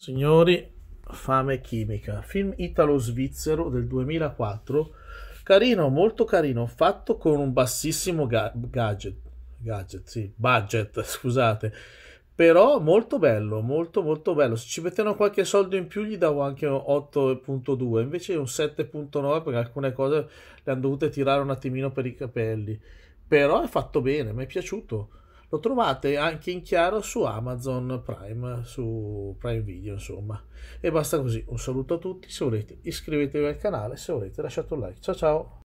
Signori, Fame chimica, film italo-svizzero del 2004, carino, molto carino, fatto con un bassissimo ga- gadget, gadget, sì, budget, scusate, però molto bello, molto molto bello, se ci mettevano qualche soldo in più gli davo anche un 8.2, invece un 7.9 perché alcune cose le hanno dovute tirare un attimino per i capelli, però è fatto bene, mi è piaciuto. Lo trovate anche in chiaro su Amazon Prime, su Prime Video, insomma. E basta così. Un saluto a tutti, se volete iscrivetevi al canale, se volete lasciate un like. Ciao ciao!